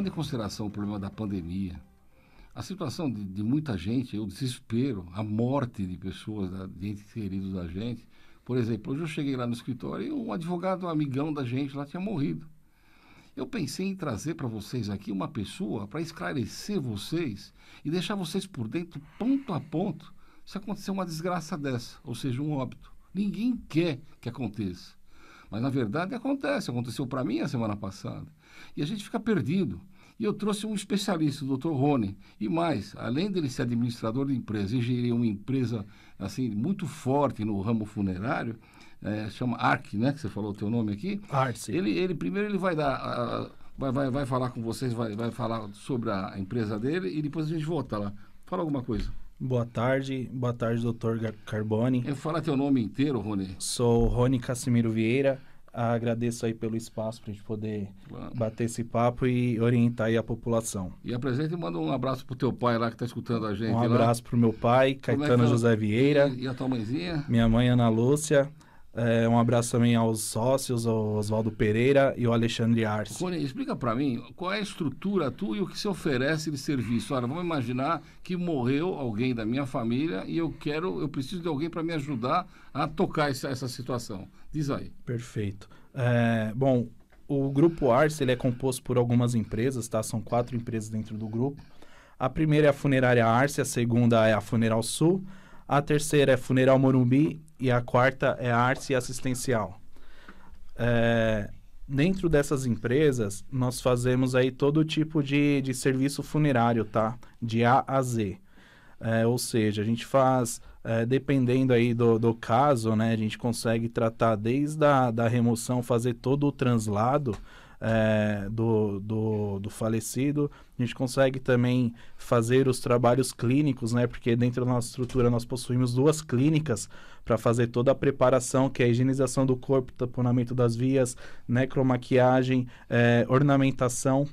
levando em consideração o problema da pandemia, a situação de, de muita gente, o desespero, a morte de pessoas, de entes queridos da gente. Por exemplo, hoje eu cheguei lá no escritório e um advogado, um amigão da gente lá tinha morrido. Eu pensei em trazer para vocês aqui uma pessoa para esclarecer vocês e deixar vocês por dentro, ponto a ponto, se acontecer uma desgraça dessa, ou seja, um óbito. Ninguém quer que aconteça. Mas, na verdade, acontece. Aconteceu para mim a semana passada. E a gente fica perdido. E eu trouxe um especialista, o Dr. Rony. E mais, além dele ser administrador de empresa e gerir uma empresa assim muito forte no ramo funerário, é, chama ARC, né? Que você falou o teu nome aqui. ARC. Ele, ele primeiro ele vai dar. A, vai, vai, vai falar com vocês, vai, vai falar sobre a empresa dele e depois a gente volta lá. Fala alguma coisa. Boa tarde, boa tarde, doutor Carboni. Eu fala teu nome inteiro, Rony. Sou Rony Casimiro Vieira. Agradeço aí pelo espaço para a gente poder claro. bater esse papo e orientar aí a população. E apresenta e manda um abraço pro teu pai lá que está escutando a gente. Um abraço para pro meu pai, é Caetano é José Vieira. E, e a tua mãezinha? Minha mãe, Ana Lúcia. É, um abraço também aos sócios, ao Oswaldo Pereira e ao Alexandre Arce. Cone, explica para mim qual é a estrutura tua e o que se oferece de serviço. Olha, vamos imaginar que morreu alguém da minha família e eu quero, eu preciso de alguém para me ajudar a tocar essa, essa situação. Diz aí. Perfeito. É, bom, o grupo Arce ele é composto por algumas empresas, tá? São quatro empresas dentro do grupo. A primeira é a funerária Arce, a segunda é a Funeral Sul. A terceira é Funeral Morumbi e a quarta é arce e Assistencial. É, dentro dessas empresas, nós fazemos aí todo tipo de, de serviço funerário, tá? De A a Z. É, ou seja, a gente faz, é, dependendo aí do, do caso, né? A gente consegue tratar desde a da remoção, fazer todo o translado, é, do, do, do, falecido. A gente consegue também fazer os trabalhos clínicos, né? Porque dentro da nossa estrutura nós possuímos duas clínicas para fazer toda a preparação, que é a higienização do corpo, taponamento das vias, necromaquiagem, é, ornamentação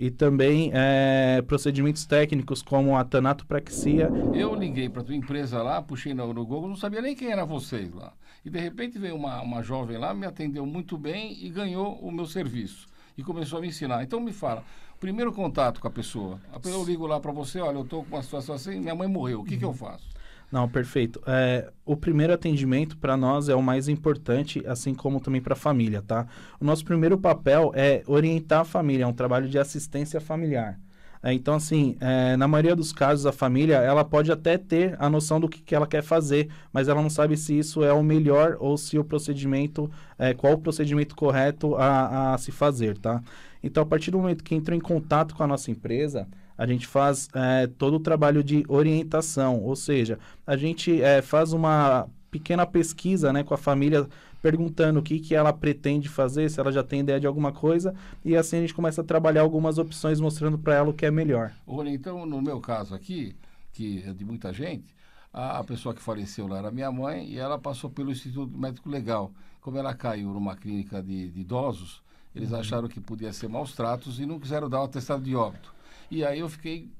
e também é, procedimentos técnicos como a tanatopraxia. Eu liguei para tua empresa lá, puxei no, no Google, não sabia nem quem era vocês lá. E de repente veio uma, uma jovem lá, me atendeu muito bem e ganhou o meu serviço e começou a me ensinar. Então me fala, primeiro contato com a pessoa. Eu ligo lá para você, olha, eu estou com uma situação assim, minha mãe morreu, o que, uhum. que eu faço? Não, perfeito. É, o primeiro atendimento para nós é o mais importante, assim como também para a família, tá? O nosso primeiro papel é orientar a família, é um trabalho de assistência familiar. É, então, assim, é, na maioria dos casos, a família ela pode até ter a noção do que, que ela quer fazer, mas ela não sabe se isso é o melhor ou se o procedimento, é, qual o procedimento correto a, a se fazer, tá? Então, a partir do momento que entrou em contato com a nossa empresa, a gente faz é, todo o trabalho de orientação, ou seja, a gente é, faz uma pequena pesquisa né, com a família perguntando o que, que ela pretende fazer, se ela já tem ideia de alguma coisa, e assim a gente começa a trabalhar algumas opções mostrando para ela o que é melhor. Olha, então no meu caso aqui, que é de muita gente, a, a pessoa que faleceu lá era minha mãe e ela passou pelo Instituto Médico Legal. Como ela caiu numa clínica de, de idosos, eles uhum. acharam que podia ser maus tratos e não quiseram dar o atestado de óbito. E aí eu fiquei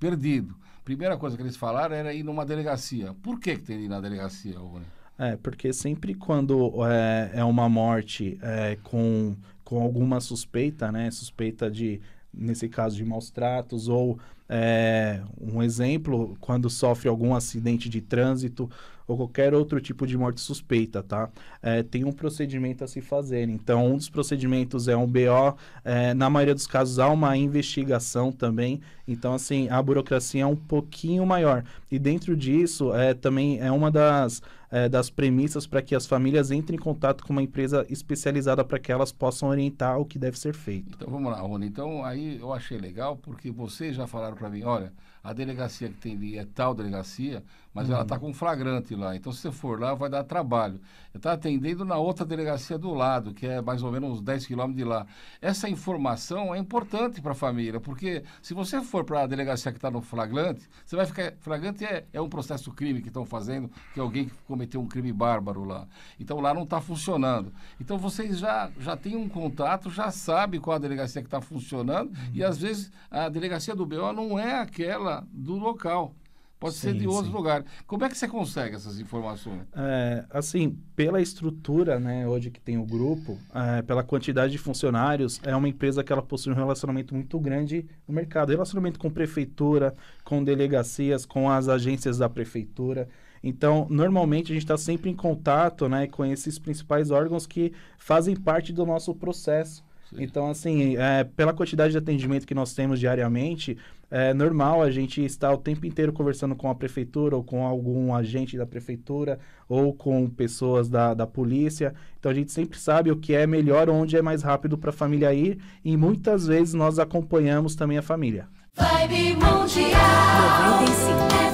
perdido. Primeira coisa que eles falaram era ir numa delegacia. Por que, que tem ir na delegacia, Rony? É, porque sempre quando é, é uma morte é, com, com alguma suspeita, né? Suspeita de, nesse caso, de maus tratos ou é, um exemplo, quando sofre algum acidente de trânsito ou qualquer outro tipo de morte suspeita, tá? É, tem um procedimento a se fazer. Então, um dos procedimentos é um BO. É, na maioria dos casos, há uma investigação também. Então, assim, a burocracia é um pouquinho maior. E dentro disso, é, também é uma das, é, das premissas para que as famílias entrem em contato com uma empresa especializada para que elas possam orientar o que deve ser feito. Então, vamos lá, Rony. Então, aí eu achei legal, porque vocês já falaram para mim: olha, a delegacia que tem ali é tal delegacia, mas uhum. ela está com flagrante lá. Então, se você for lá, vai dar trabalho. Eu está atendendo na outra delegacia do lado, que é mais ou menos uns 10 quilômetros de lá. Essa informação é importante para a família, porque se você for para a delegacia que está no flagrante, você vai ficar. Flagrante é, é um processo crime que estão fazendo, que é alguém que cometeu um crime bárbaro lá. Então, lá não está funcionando. Então, vocês já, já têm um contato, já sabe qual a delegacia que está funcionando, uhum. e às vezes a delegacia do BO não é aquela do local. Pode sim, ser de outro lugar Como é que você consegue essas informações? É, assim, pela estrutura, né, hoje que tem o grupo, é, pela quantidade de funcionários, é uma empresa que ela possui um relacionamento muito grande no mercado. Relacionamento com prefeitura, com delegacias, com as agências da prefeitura. Então, normalmente a gente está sempre em contato né, com esses principais órgãos que fazem parte do nosso processo então, assim, é, pela quantidade de atendimento que nós temos diariamente, é normal a gente estar o tempo inteiro conversando com a prefeitura ou com algum agente da prefeitura ou com pessoas da, da polícia. Então, a gente sempre sabe o que é melhor, onde é mais rápido para a família ir e muitas vezes nós acompanhamos também a família. Vibe Mundial 95.